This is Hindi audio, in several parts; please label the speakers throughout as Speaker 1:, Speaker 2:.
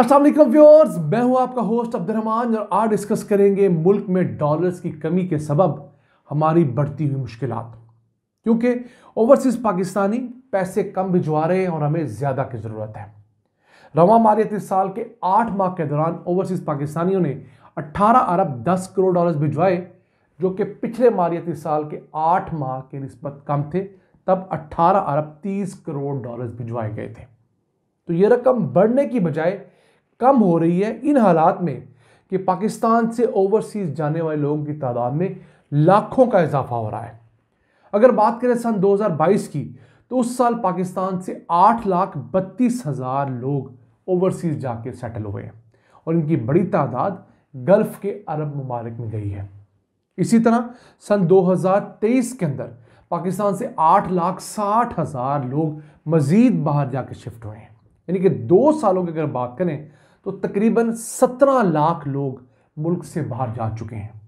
Speaker 1: असल व्यवर्स व्यूअर्स मैं हूं आपका होस्ट अब्दरहमान और आज डिस्कस करेंगे मुल्क में डॉलर्स की कमी के सबब हमारी बढ़ती हुई मुश्किल क्योंकि ओवरसीज़ पाकिस्तानी पैसे कम भिजवा रहे हैं और हमें ज़्यादा की ज़रूरत है रवा मालियत इस साल के आठ माह के दौरान ओवरसीज़ पाकिस्तानियों ने अट्ठारह अरब दस करोड़ डॉलर्स भिजवाए जो कि पिछले मालियती साल के आठ माह के नस्बत कम थे तब अट्ठारह अरब तीस करोड़ डॉलर्स भिजवाए गए थे तो ये रकम बढ़ने की बजाय कम हो रही है इन हालात में कि पाकिस्तान से ओवरसीज जाने वाले लोगों की तादाद में लाखों का इजाफा हो रहा है अगर बात करें सन 2022 की तो उस साल पाकिस्तान से आठ लाख बत्तीस हज़ार लोग ओवरसीज जाके सेटल हुए हैं और इनकी बड़ी तादाद गल्फ़ के अरब ममालिक में गई है इसी तरह सन 2023 के अंदर पाकिस्तान से आठ लाख साठ हज़ार लोग मज़ीद बाहर जाके शिफ्ट हुए हैं यानी कि दो सालों की अगर बात करें तो तकरीबन सत्रह लाख लोग मुल्क से बाहर जा चुके हैं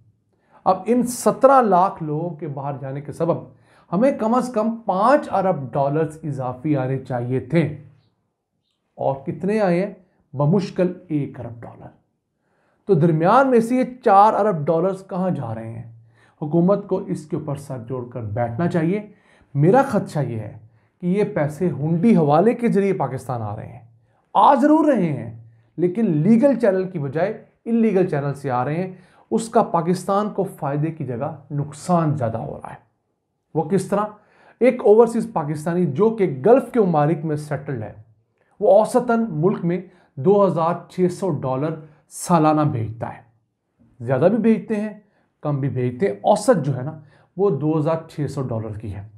Speaker 1: अब इन सत्रह लाख लोगों के बाहर जाने के सबब हमें कम अज़ कम पाँच अरब डॉलर्स इजाफी आने चाहिए थे और कितने आए बमुश्किल एक अरब डॉलर तो दरमियान में से ये चार अरब डॉलर्स कहाँ जा रहे हैं हुकूमत को इसके ऊपर सर जोड़ कर बैठना चाहिए मेरा खदशा यह है कि ये पैसे हुंडी हवाले के ज़रिए पाकिस्तान आ रहे हैं आ ज़रूर रहे हैं लेकिन लीगल चैनल की बजाय इलीगल चैनल से आ रहे हैं उसका पाकिस्तान को फ़ायदे की जगह नुकसान ज़्यादा हो रहा है वो किस तरह एक ओवरसीज़ पाकिस्तानी जो कि गल्फ़ के ममालिक में सेटल्ड है वो औसतन मुल्क में 2600 डॉलर सालाना भेजता है ज़्यादा भी भेजते हैं कम भी भेजते हैं औसत जो है ना वो 2600 डॉलर की है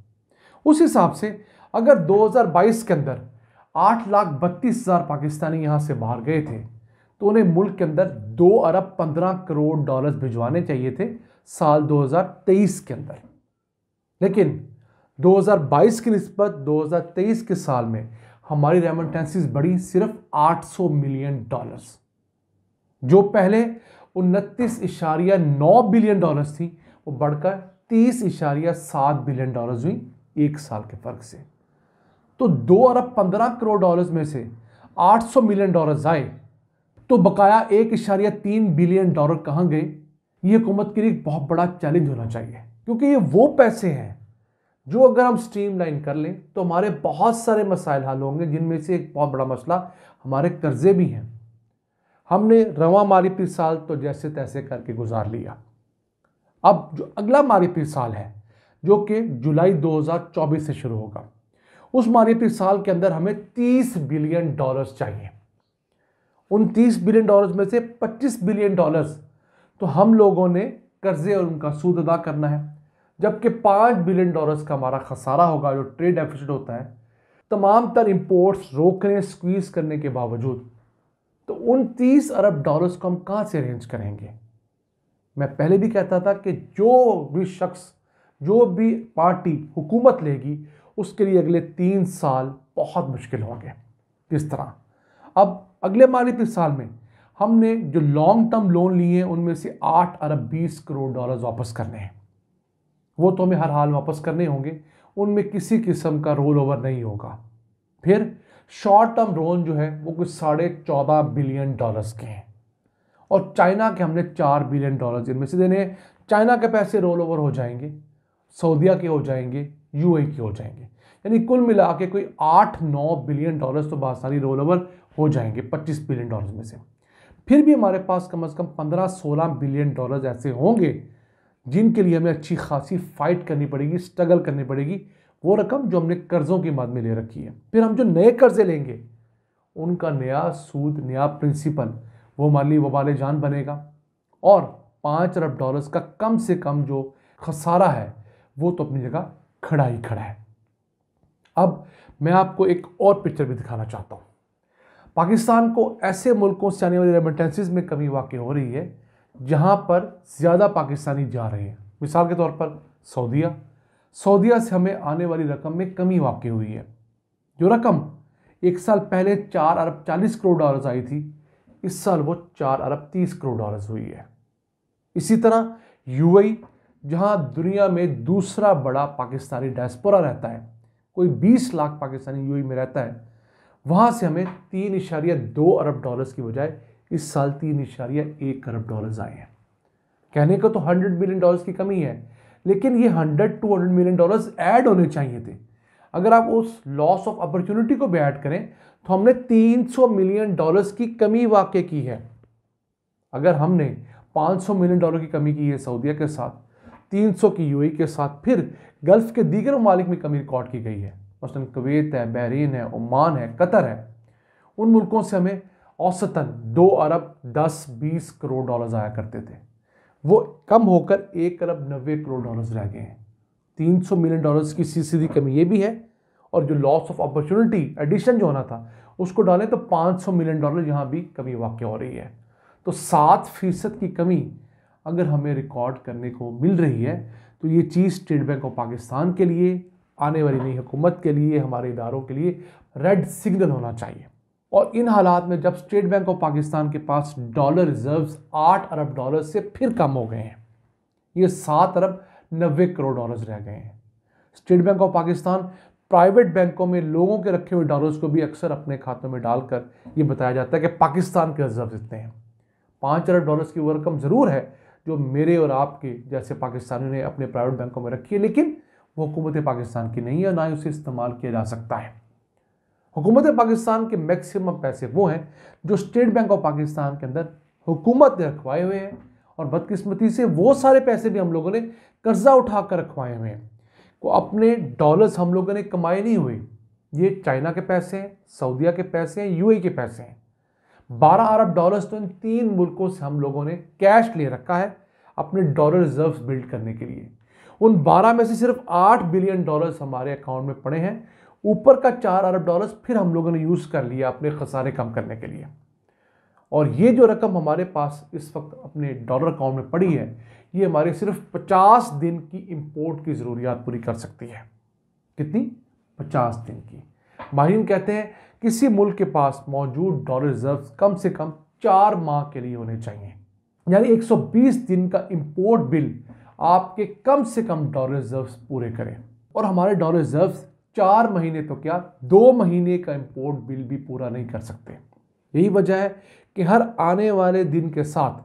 Speaker 1: उस हिसाब से अगर 2022 के अंदर आठ लाख बत्तीस हज़ार पाकिस्तानी यहाँ से बाहर गए थे तो उन्हें मुल्क के अंदर दो अरब पंद्रह करोड़ डॉलर्स भिजवाने चाहिए थे साल 2023 के अंदर लेकिन 2022 की नस्बत 2023 के साल में हमारी रेमिटेंसीज बढ़ी सिर्फ 800 मिलियन डॉलर्स जो पहले उनतीस इशारिया नौ बिलियन डॉलर्स थी वो बढ़कर तीस इशारिया सात बिलियन डॉलर्स हुई एक साल के फर्क से तो दो अरब पंद्रह करोड़ डॉलर्स में से 800 मिलियन डॉलर्स आए तो बकाया एक इशारिया तीन बिलियन डॉलर कहाँ गए ये हुकूमत के लिए एक बहुत बड़ा चैलेंज होना चाहिए क्योंकि ये वो पैसे हैं जो अगर हम स्ट्रीम लाइन कर लें तो हमारे बहुत सारे मसाइल हल होंगे जिनमें से एक बहुत बड़ा मसला हमारे कर्जे भी हैं हमने रवा माली पीर साल तो जैसे तैसे करके गुजार लिया अब जो अगला माली पीर साल है जो कि जुलाई 2024 से शुरू होगा उस मारियती साल के अंदर हमें 30 बिलियन डॉलर्स चाहिए उन 30 बिलियन डॉलर्स में से 25 बिलियन डॉलर्स तो हम लोगों ने कर्जे और उनका सूद अदा करना है जबकि पाँच बिलियन डॉलर्स का हमारा खसारा होगा जो ट्रेड डेफिसिट होता है तमाम तर इम्पोर्ट्स रोकने स्क्वीज़ करने के बावजूद तो उन तीस अरब डॉलर्स को हम कहाँ से अरेंज करेंगे मैं पहले भी कहता था कि जो भी शख्स जो भी पार्टी हुकूमत लेगी उसके लिए अगले तीन साल बहुत मुश्किल होंगे किस तरह अब अगले माली साल में हमने जो लॉन्ग टर्म लोन लिए हैं उनमें से आठ अरब बीस करोड़ डॉलर वापस करने हैं वो तो हमें हर हाल वापस करने होंगे उनमें किसी किस्म का रोल ओवर नहीं होगा फिर शॉर्ट टर्म लोन जो है वो कुछ साढ़े चौदह बिलियन डॉलर्स के हैं और चाइना के हमने चार बिलियन डॉलर्स इनमें से देने चाइना के पैसे रोल ओवर हो जाएंगे सऊदीया के हो जाएंगे यू के हो जाएंगे यानी कुल मिला के कोई आठ नौ बिलियन डॉलर्स तो बासानी रोल ओवर हो जाएंगे पच्चीस बिलियन डॉलर्स में से फिर भी हमारे पास कम से कम पंद्रह सोलह बिलियन डॉलर्स ऐसे होंगे जिनके लिए हमें अच्छी खासी फाइट करनी पड़ेगी स्ट्रगल करनी पड़ेगी वो रकम जो हमने कर्ज़ों की मद में ले रखी है फिर हम जो नए कर्ज़े लेंगे उनका नया सूद नया प्रिंसिपल वो हमारे लिए वबाल जान बनेगा और पाँच अरब डॉलर्स का कम से कम जो खसारा है वो तो अपनी जगह खड़ा ही खड़ा है अब मैं आपको एक और पिक्चर भी दिखाना चाहता हूँ पाकिस्तान को ऐसे मुल्कों से आने वाली रेमिटेंसेज में कमी वाकई हो रही है जहाँ पर ज़्यादा पाकिस्तानी जा रहे हैं मिसाल के तौर पर सऊदिया सऊदिया से हमें आने वाली रकम में कमी वाकई हुई है जो रकम एक साल पहले चार अरब चालीस करोड़ डॉलर्स आई थी इस साल वो चार अरब तीस करोड़ डॉलर्स हुई है इसी तरह यूएई जहां दुनिया में दूसरा बड़ा पाकिस्तानी डायस्पोरा रहता है कोई 20 लाख पाकिस्तानी यू में रहता है वहाँ से हमें तीन इशारिया दो अरब डॉलर्स की बजाय इस साल तीन इशारिया एक अरब डॉलर्स आए हैं कहने को तो हंड्रेड मिलियन डॉलर्स की कमी है लेकिन ये hundred to hundred million dollars add होने चाहिए थे अगर आप उस लॉस ऑफ अपॉर्चुनिटी को भी ऐड करें तो हमने तीन सौ मिलियन डॉलर्स की कमी वाक्य की है अगर हमने पाँच सौ मिलियन डॉलर की कमी की है सऊदीया के साथ 300 की यूएई के साथ फिर गल्फ के दीगर ममालिक में कमी रिकॉर्ड की गई है मसलन कवैत है बहरीन है ओमान है कतर है उन मुल्कों से हमें औसतन दो अरब दस बीस करोड़ डॉलर आया करते थे वो कम होकर एक अरब नब्बे करोड़ डॉलर्स रह गए हैं तीन सौ मिलियन डॉलर्स की सी सीधी कमी ये भी है और जो लॉस ऑफ अपॉर्चुनिटी एडिशन जो होना था उसको डालें तो पाँच सौ मिलियन डॉलर यहाँ भी कमी वाक्य हो रही है तो सात फीसद की कमी अगर हमें रिकॉर्ड करने को मिल रही है तो ये चीज़ स्टेट बैंक ऑफ पाकिस्तान के लिए आने वाली नई हुकूमत के लिए हमारे इदारों के लिए रेड सिग्नल होना चाहिए और इन हालात में जब स्टेट बैंक ऑफ पाकिस्तान के पास डॉलर रिजर्व्स आठ अरब डॉलर से फिर कम हो गए हैं ये सात अरब नब्बे करोड़ डॉलर्स रह गए हैं state bank of Pakistan private बैंकों में लोगों के रखे हुए डॉलर्स को भी अक्सर अपने खातों में डालकर ये बताया जाता है कि पाकिस्तान के रिजर्व इतने हैं पाँच अरब डॉलर्स की वो रकम ज़रूर है जो मेरे और आपके जैसे पाकिस्तानियों ने अपने प्राइवेट बैंकों में रखी है लेकिन वो हुकूमत पाकिस्तान की नहीं है ना ही उसे इस्तेमाल किया जा सकता है हुकूमत पाकिस्तान के मैक्सिमम पैसे वो हैं जो स्टेट बैंक ऑफ पाकिस्तान के अंदर हुकूमत ने रखवाए हुए हैं और बदकिस्मती से वो सारे पैसे भी हम लोगों ने कर्जा उठा कर रखवाए हुए हैं को अपने डॉलर्स हम लोगों ने कमाए नहीं हुए ये चाइना के पैसे हैं सऊदीया के पैसे हैं यूएई के पैसे हैं 12 अरब डॉलर्स तो इन तीन मुल्कों से हम लोगों ने कैश ले रखा है अपने डॉलर रिजर्व्स बिल्ड करने के लिए उन 12 में से सिर्फ 8 बिलियन डॉलर्स हमारे अकाउंट में पड़े हैं ऊपर का 4 अरब डॉलर्स फिर हम लोगों ने यूज़ कर लिया अपने खसारे कम करने के लिए और ये जो रकम हमारे पास इस वक्त अपने डॉलर अकाउंट में पड़ी है ये हमारे सिर्फ पचास दिन की इंपोर्ट की ज़रूरियात पूरी कर सकती है कितनी पचास दिन की माहिम कहते हैं किसी मुल्क के पास मौजूद डॉलर रिजर्व कम से कम चार माह के लिए होने चाहिए यानी 120 दिन का इम्पोर्ट बिल आपके कम से कम डॉलर रिजर्व पूरे करें और हमारे डॉलर रिजर्व चार महीने तो क्या दो महीने का इम्पोर्ट बिल भी पूरा नहीं कर सकते यही वजह है कि हर आने वाले दिन के साथ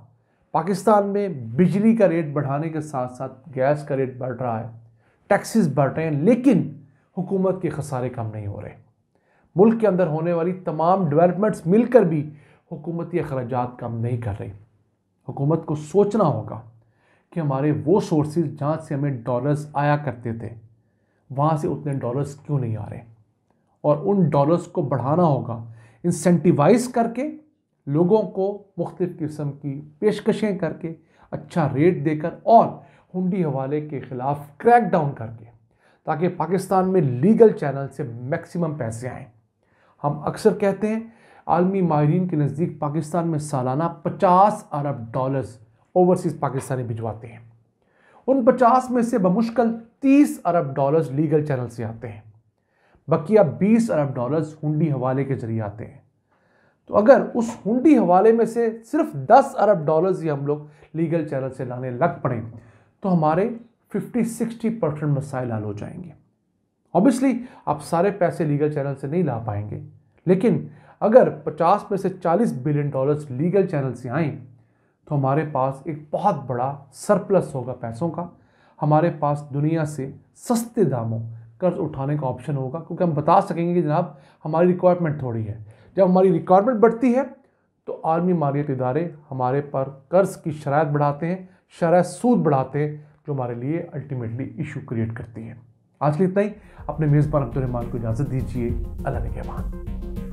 Speaker 1: पाकिस्तान में बिजली का रेट बढ़ाने के साथ साथ गैस का रेट बढ़ रहा है टैक्सेस बढ़ रहे हैं लेकिन हुकूमत के खसारे कम नहीं हो रहे मुल्क के अंदर होने वाली तमाम डेवलपमेंट्स मिलकर भी हुकूमती अखराज कम नहीं कर रही हुकूमत को सोचना होगा कि हमारे वो सोर्स जहाँ से हमें डॉलर्स आया करते थे वहाँ से उतने डॉलर्स क्यों नहीं आ रहे और उन डॉलर्स को बढ़ाना होगा इंसेंटिवाइज करके लोगों को मुख्तफ किस्म की पेशकशें करके अच्छा रेट देकर और हुंडी हवाले के ख़िलाफ़ क्रैक डाउन करके ताकि पाकिस्तान में लीगल चैनल से मैक्सिमम पैसे आएँ हम अक्सर कहते हैं आलमी माहरीन के नज़दीक पाकिस्तान में सालाना 50 अरब डॉलर्स ओवरसीज़ पाकिस्तानी भिजवाते हैं उन 50 में से बमुश्किल 30 अरब डॉलर्स लीगल चैनल से आते हैं बकिया 20 अरब डॉलर्स हुंडी हवाले के जरिए आते हैं तो अगर उस हुंडी हवाले में से सिर्फ 10 अरब डॉलर्स ही हम लोग लीगल चैनल से लाने लग पड़े तो हमारे फिफ्टी सिक्सटी परसेंट मसाइल हल हो जाएंगे ऑब्वियसली आप सारे पैसे लीगल चैनल से नहीं ला पाएंगे लेकिन अगर 50 में से 40 बिलियन डॉलर्स लीगल चैनल से आए तो हमारे पास एक बहुत बड़ा सरप्लस होगा पैसों का हमारे पास दुनिया से सस्ते दामों कर्ज उठाने का ऑप्शन होगा क्योंकि हम बता सकेंगे कि जनाब हमारी रिक्वायरमेंट थोड़ी है जब हमारी रिक्वायरमेंट बढ़ती है तो आर्मी मालियत इदारे हमारे पर कर्ज की शरात बढ़ाते हैं शराय सूद बढ़ाते हैं जो हमारे लिए अल्टीमेटली इशू क्रिएट करती है आज के इतना ही अपने मेज़बान अब्दुलरहमान को इजाज़त दीजिए अल्लाह के